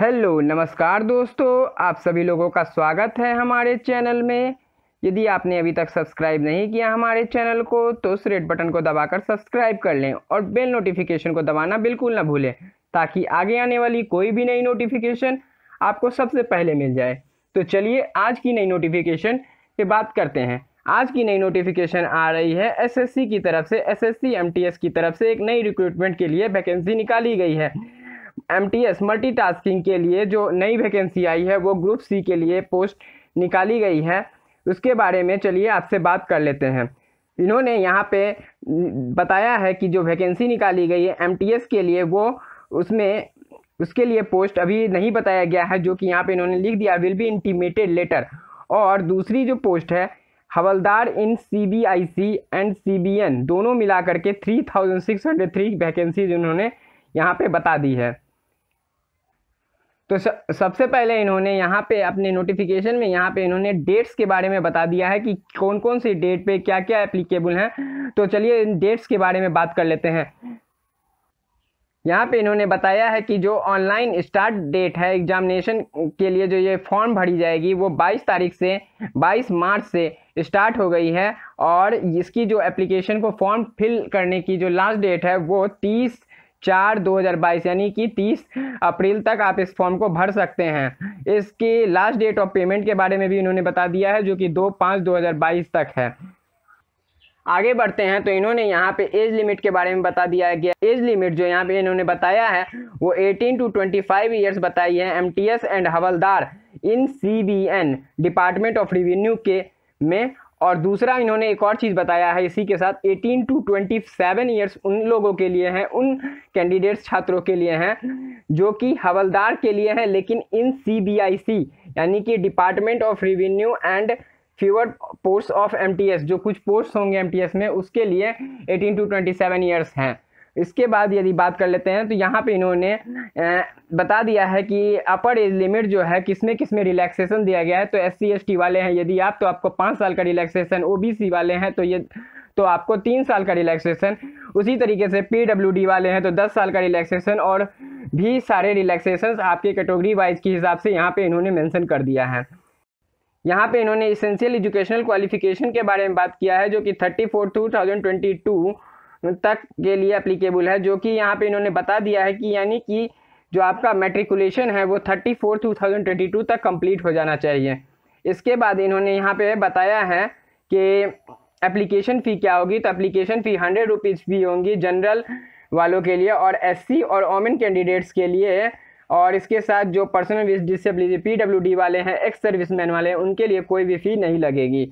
hello नमस्कार दोस्तों आप सभी लोगों का स्वागत है हमारे चैनल में यदि आपने अभी तक सब्सक्राइब नहीं किया हमारे चैनल को तो उस रेड बटन को दबाकर सब्सक्राइब कर लें और बेल नोटिफिकेशन को दबाना बिल्कुल ना भूलें ताकि आगे आने वाली कोई भी नई नोटिफिकेशन आपको सबसे पहले मिल जाए तो चलिए आज की नई नोटिफिकेशन की बात करते हैं आज की नई नोटिफिकेशन आ रही है एसएससी की तरफ से एसएससी एमटीएस की तरफ से एक नई रिक्रूटमेंट के लिए वैकेंसी निकाली गई है M T S multitasking के लिए जो नई वैकेंसी आई है वो ग्रुप सी के लिए पोस्ट निकाली गई है उसके बारे में चलिए आपसे बात कर लेते हैं इन्होंने यहाँ पे बताया है कि जो वैकेंसी निकाली गई है एम के लिए वो उसमें उसके लिए पोस्ट अभी नहीं बताया गया है जो कि यहाँ पे इन्होंने लिख दिया विल बी इंटीमेटेड लेटर और दूसरी जो पोस्ट है हवलदार in C B I C and C B N दोनों मिला करके three thousand six hundred three vacancies उन्होंने यहाँ पे बता दी है तो सबसे पहले इन्होंने यहाँ पे अपने नोटिफिकेशन में यहाँ पे इन्होंने डेट्स के बारे में बता दिया है कि कौन कौन सी डेट पे क्या क्या एप्लीकेबल हैं तो चलिए इन डेट्स के बारे में बात कर लेते हैं यहाँ पे इन्होंने बताया है कि जो ऑनलाइन स्टार्ट डेट है एग्जामिनेशन के लिए जो ये फॉर्म भरी जाएगी वो 22 तारीख से 22 मार्च से स्टार्ट हो गई है और इसकी जो एप्लीकेशन को फॉर्म फिल करने की जो लास्ट डेट है वो चार दो हजार बाईस यानी कि तीस अप्रैल तक आप इस फॉर्म को भर सकते हैं इसके लास्ट डेट ऑफ पेमेंट के बारे में भी इन्होंने बता दिया है जो कि दो पाँच बाईस तक है आगे बढ़ते हैं तो इन्होंने यहाँ पे एज लिमिट के बारे में बता दिया गया एज लिमिट जो यहाँ पे इन्होंने बताया है वो 18 टू 25 ईयर्स बताई है एम एंड हवलदार in C department of revenue के में और दूसरा इन्होंने एक और चीज़ बताया है इसी के साथ 18 टू 27 इयर्स उन लोगों के लिए हैं उन कैंडिडेट्स छात्रों के लिए हैं जो कि हवलदार के लिए हैं लेकिन इन सी यानी कि department of revenue and fewer post of M जो कुछ पोस्ट होंगे एम में उसके लिए eighteen to twenty seven years हैं इसके बाद यदि बात कर लेते हैं तो यहाँ पे इन्होंने बता दिया है कि अपर एज लिमिट जो है किसमें किसमें रिलैक्सेशन दिया गया है तो एस सी वाले हैं यदि आप तो आपको पाँच साल का रिलैक्सेशन ओ वाले हैं तो ये तो आपको तीन साल का रिलैक्सेशन उसी तरीके से पी वाले हैं तो दस साल का रिलैक्सेशन और भी सारे रिलैक्सेशन आपके कैटेगरी वाइज के हिसाब से यहाँ पर इन्होंने मैंसन कर दिया है यहाँ पे इन्होंने इसेंशियल एजुकेशनल क्वालिफिकेशन के बारे में बात किया है जो कि thirty four two thousand twenty two तक के लिए अप्लीकेबल है जो कि यहाँ पे इन्होंने बता दिया है कि यानी कि जो आपका मेट्रिकुलेशन है वो thirty four two thousand twenty two तक कंप्लीट हो जाना चाहिए इसके बाद इन्होंने यहाँ पे बताया है कि एप्लीकेशन फ़ी क्या होगी तो एप्लीकेशन फ़ी हंड्रेड रुपीज़ भी होंगी जनरल वालों के लिए और एस और ओमिन कैंडिडेट्स के लिए और इसके साथ जो personal with disability P W D वाले हैं एक्स सर्विस मैन वाले हैं उनके लिए कोई भी फ़ी नहीं लगेगी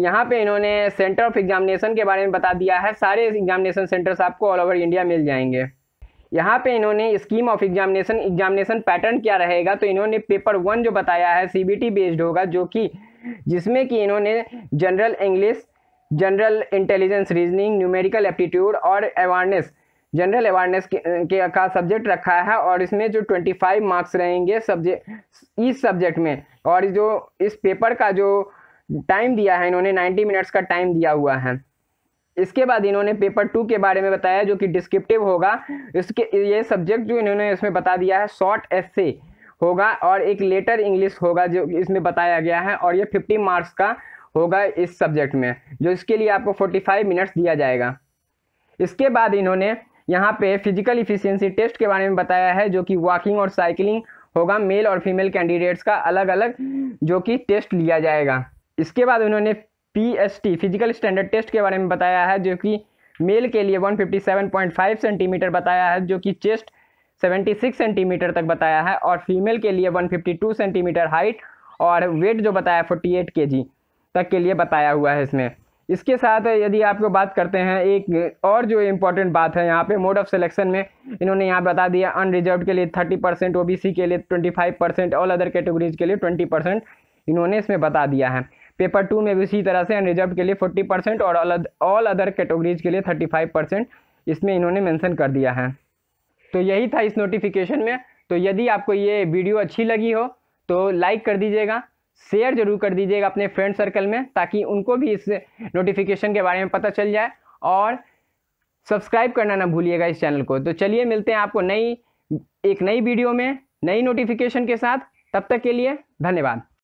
यहाँ पे इन्होंने सेंटर ऑफ एग्जामिनेशन के बारे में बता दिया है सारे एग्जामिनेशन सेंटर्स आपको ऑल ओवर इंडिया मिल जाएंगे यहाँ पे इन्होंने scheme of examination examination pattern क्या रहेगा तो इन्होंने पेपर वन जो बताया है सी बेस्ड होगा जो कि जिसमें कि इन्होंने general English general intelligence reasoning numerical aptitude और अवेयरनेस जनरल अवेयरनेस के का सब्जेक्ट रखा है और इसमें जो 25 मार्क्स रहेंगे सब्जेक्ट इस सब्जेक्ट में और जो इस पेपर का जो टाइम दिया है इन्होंने 90 मिनट्स का टाइम दिया हुआ है इसके बाद इन्होंने पेपर टू के बारे में बताया जो कि डिस्क्रिप्टिव होगा इसके ये सब्जेक्ट जो इन्होंने इसमें बता दिया है शॉर्ट एस्से होगा और एक लेटर इंग्लिश होगा जो इसमें बताया गया है और ये फिफ्टी मार्क्स का होगा इस सब्जेक्ट में जो इसके लिए आपको फोर्टी फाइव मिनट्स दिया जाएगा इसके बाद इन्होंने यहाँ पे फिजिकल इफिशियंसी टेस्ट के बारे में बताया है जो कि वॉकिंग और साइकिलिंग होगा मेल और फीमेल कैंडिडेट्स का अलग अलग जो कि टेस्ट लिया जाएगा इसके बाद उन्होंने पी फिजिकल स्टैंडर्ड टेस्ट के बारे में बताया है जो कि मेल के लिए 157.5 सेंटीमीटर बताया है जो कि चेस्ट 76 सेंटीमीटर तक बताया है और फीमेल के लिए 152 सेंटीमीटर हाइट और वेट जो बताया 48 एट तक के लिए बताया हुआ है इसमें इसके साथ यदि आपको बात करते हैं एक और जो इम्पोर्टेंट बात है यहाँ पे मोड ऑफ सिलेक्शन में इन्होंने यहाँ बता दिया अनरिजर्व के लिए थर्टी परसेंट ओ के लिए twenty five percent all other categories के लिए ट्वेंटी परसेंट इन्होंने इसमें बता दिया है पेपर टू में भी इसी तरह से अनरिजर्व के लिए फोर्टी परसेंट और ऑल अदर कैटेगरीज के लिए थर्टी फाइव परसेंट इसमें इन्होंने मेंशन कर दिया है तो यही था इस नोटिफिकेशन में तो यदि आपको ये वीडियो अच्छी लगी हो तो लाइक कर दीजिएगा शेयर जरूर कर दीजिएगा अपने फ्रेंड सर्कल में ताकि उनको भी इस नोटिफिकेशन के बारे में पता चल जाए और सब्सक्राइब करना ना भूलिएगा इस चैनल को तो चलिए मिलते हैं आपको नई एक नई वीडियो में नई नोटिफिकेशन के साथ तब तक के लिए धन्यवाद